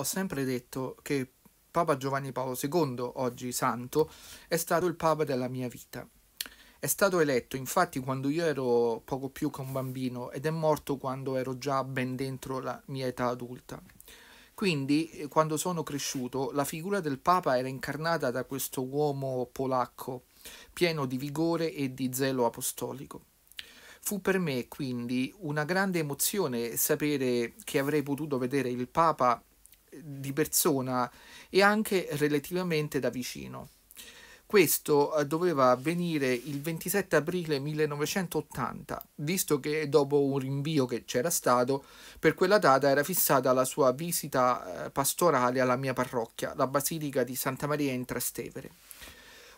ho sempre detto che Papa Giovanni Paolo II, oggi santo, è stato il Papa della mia vita. È stato eletto infatti quando io ero poco più che un bambino ed è morto quando ero già ben dentro la mia età adulta. Quindi, eh, quando sono cresciuto, la figura del Papa era incarnata da questo uomo polacco, pieno di vigore e di zelo apostolico. Fu per me quindi una grande emozione sapere che avrei potuto vedere il Papa di persona e anche relativamente da vicino. Questo eh, doveva avvenire il 27 aprile 1980, visto che dopo un rinvio che c'era stato, per quella data era fissata la sua visita eh, pastorale alla mia parrocchia, la Basilica di Santa Maria in Trastevere.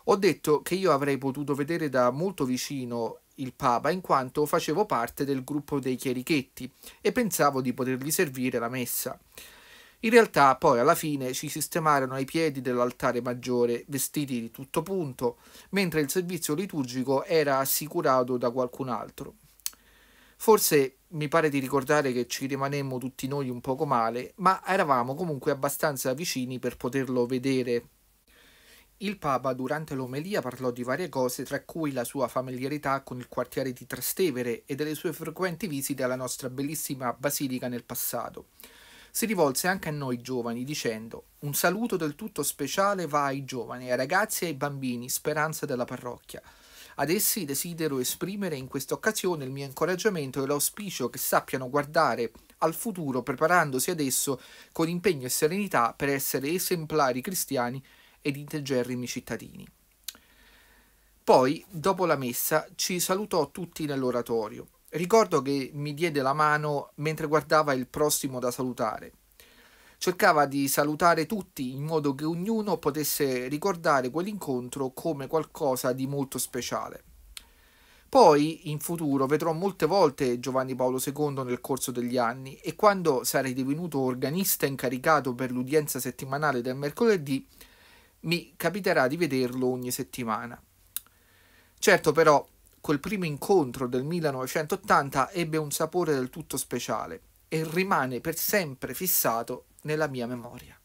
Ho detto che io avrei potuto vedere da molto vicino il Papa in quanto facevo parte del gruppo dei chierichetti e pensavo di potergli servire la messa. In realtà poi alla fine ci sistemarono ai piedi dell'altare maggiore vestiti di tutto punto, mentre il servizio liturgico era assicurato da qualcun altro. Forse mi pare di ricordare che ci rimanemmo tutti noi un poco male, ma eravamo comunque abbastanza vicini per poterlo vedere. Il Papa durante l'omelia parlò di varie cose, tra cui la sua familiarità con il quartiere di Trastevere e delle sue frequenti visite alla nostra bellissima basilica nel passato si rivolse anche a noi giovani dicendo un saluto del tutto speciale va ai giovani, ai ragazzi e ai bambini, speranza della parrocchia. Ad essi desidero esprimere in questa occasione il mio incoraggiamento e l'auspicio che sappiano guardare al futuro preparandosi ad esso con impegno e serenità per essere esemplari cristiani ed integerrimi cittadini. Poi, dopo la messa, ci salutò tutti nell'oratorio. Ricordo che mi diede la mano mentre guardava il prossimo da salutare. Cercava di salutare tutti in modo che ognuno potesse ricordare quell'incontro come qualcosa di molto speciale. Poi, in futuro, vedrò molte volte Giovanni Paolo II nel corso degli anni e quando sarei divenuto organista incaricato per l'udienza settimanale del mercoledì, mi capiterà di vederlo ogni settimana. Certo però quel primo incontro del 1980 ebbe un sapore del tutto speciale e rimane per sempre fissato nella mia memoria.